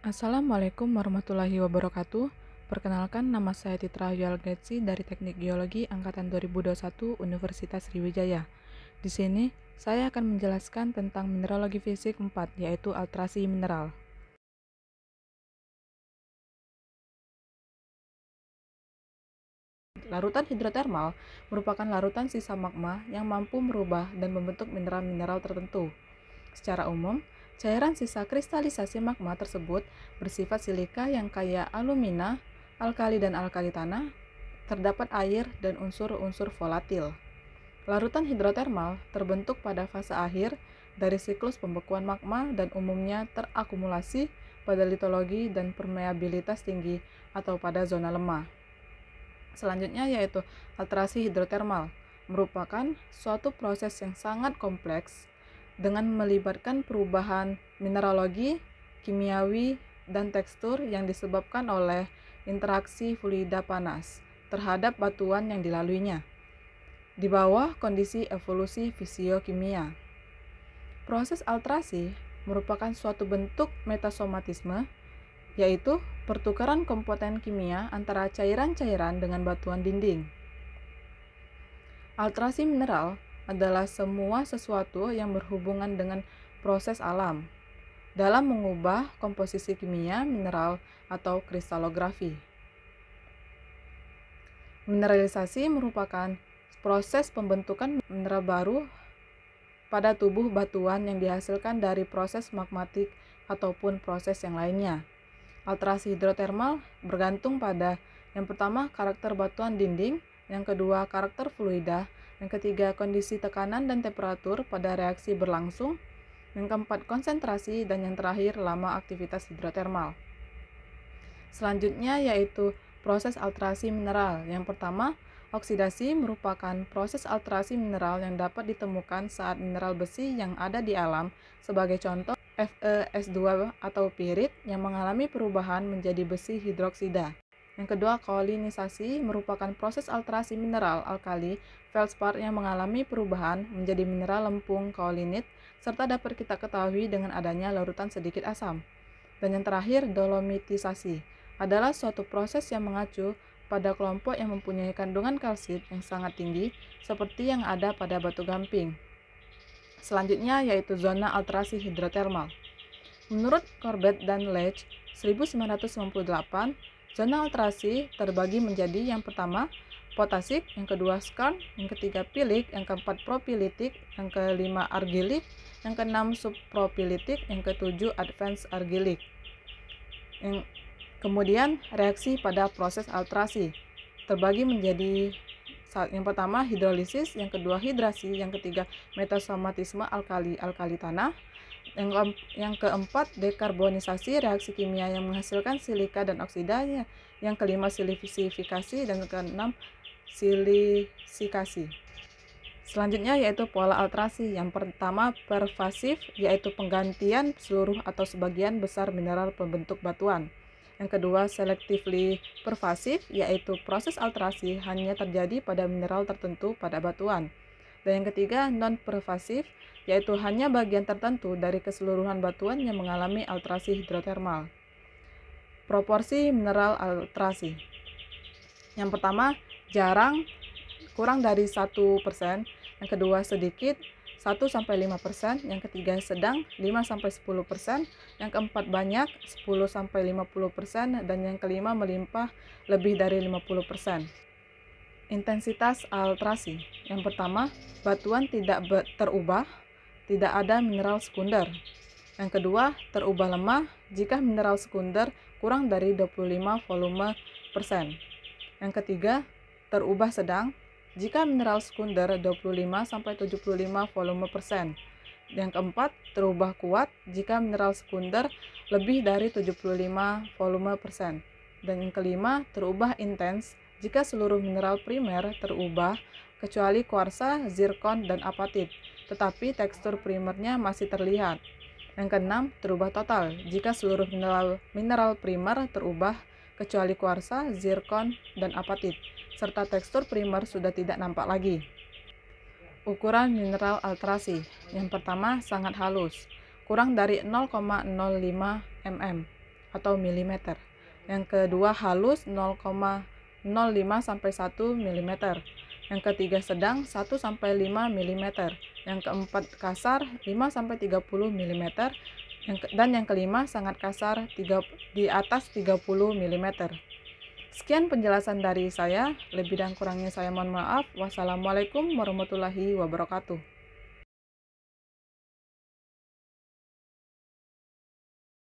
Assalamualaikum warahmatullahi wabarakatuh. Perkenalkan, nama saya Titra Yalgetsi dari Teknik Geologi Angkatan 2021 Universitas Sriwijaya. Di sini, saya akan menjelaskan tentang mineralogi fisik 4, yaitu alterasi mineral. Larutan hidrotermal merupakan larutan sisa magma yang mampu merubah dan membentuk mineral-mineral tertentu. Secara umum, Cairan sisa kristalisasi magma tersebut bersifat silika yang kaya alumina, alkali dan alkali tanah, terdapat air dan unsur-unsur volatil. Larutan hidrotermal terbentuk pada fase akhir dari siklus pembekuan magma dan umumnya terakumulasi pada litologi dan permeabilitas tinggi atau pada zona lemah. Selanjutnya yaitu alterasi hidrotermal merupakan suatu proses yang sangat kompleks dengan melibatkan perubahan mineralogi, kimiawi, dan tekstur yang disebabkan oleh interaksi fluida panas terhadap batuan yang dilaluinya. Di bawah kondisi evolusi fisiokimia. Proses alterasi merupakan suatu bentuk metasomatisme, yaitu pertukaran komponen kimia antara cairan-cairan dengan batuan dinding. Alterasi mineral adalah semua sesuatu yang berhubungan dengan proses alam dalam mengubah komposisi kimia, mineral, atau kristalografi. Mineralisasi merupakan proses pembentukan mineral baru pada tubuh batuan yang dihasilkan dari proses magmatik ataupun proses yang lainnya. Alterasi hidrotermal bergantung pada yang pertama karakter batuan dinding, yang kedua karakter fluida, yang ketiga, kondisi tekanan dan temperatur pada reaksi berlangsung. Yang keempat, konsentrasi dan yang terakhir, lama aktivitas hidrotermal. Selanjutnya yaitu proses alterasi mineral. Yang pertama, oksidasi merupakan proses alterasi mineral yang dapat ditemukan saat mineral besi yang ada di alam, sebagai contoh FeS2 atau pirit yang mengalami perubahan menjadi besi hidroksida. Yang kedua, kolinisasi merupakan proses alterasi mineral alkali feldspar yang mengalami perubahan menjadi mineral lempung kaolinit serta dapat kita ketahui dengan adanya larutan sedikit asam. Dan yang terakhir, dolomitisasi adalah suatu proses yang mengacu pada kelompok yang mempunyai kandungan kalsit yang sangat tinggi seperti yang ada pada batu gamping. Selanjutnya yaitu zona alterasi hidrotermal. Menurut Corbett dan Leitch, 1998, Zona alterasi terbagi menjadi yang pertama potasik, yang kedua skarn, yang ketiga pilik, yang keempat propilitik, yang kelima argilik, yang keenam subpropilitik, yang ketujuh advance argilik. Yang, kemudian reaksi pada proses alterasi terbagi menjadi yang pertama hidrolisis, yang kedua hidrasi, yang ketiga metasomatisme alkali alkali tanah, yang, keempat, dekarbonisasi reaksi kimia yang menghasilkan silika dan oksidanya. Yang kelima, silifikasi dan keenam, silisikasi. Selanjutnya yaitu pola alterasi. Yang pertama, pervasif yaitu penggantian seluruh atau sebagian besar mineral pembentuk batuan. Yang kedua, selectively pervasif yaitu proses alterasi hanya terjadi pada mineral tertentu pada batuan. Dan yang ketiga, non-pervasif, yaitu hanya bagian tertentu dari keseluruhan batuan yang mengalami alterasi hidrotermal. Proporsi mineral alterasi. Yang pertama, jarang kurang dari 1%, yang kedua sedikit 1-5%, yang ketiga sedang 5-10%, yang keempat banyak 10-50%, dan yang kelima melimpah lebih dari 50% intensitas altrasi. Yang pertama, batuan tidak terubah, tidak ada mineral sekunder. Yang kedua, terubah lemah jika mineral sekunder kurang dari 25 volume persen. Yang ketiga, terubah sedang jika mineral sekunder 25-75 sampai volume persen. Yang keempat, terubah kuat jika mineral sekunder lebih dari 75 volume persen. Dan yang kelima, terubah intens jika seluruh mineral primer terubah kecuali kuarsa, zirkon, dan apatit, tetapi tekstur primernya masih terlihat. Yang keenam, terubah total jika seluruh mineral, mineral primer terubah kecuali kuarsa, zirkon, dan apatit, serta tekstur primer sudah tidak nampak lagi. Ukuran mineral alterasi yang pertama sangat halus, kurang dari 0,05 mm atau milimeter. Yang kedua halus 0,5 sampai 1 mm. Yang ketiga sedang 1 sampai 5 mm. Yang keempat kasar 5 sampai 30 mm. Yang ke, dan yang kelima sangat kasar 3, di atas 30 mm. Sekian penjelasan dari saya, lebih dan kurangnya saya mohon maaf. Wassalamualaikum warahmatullahi wabarakatuh.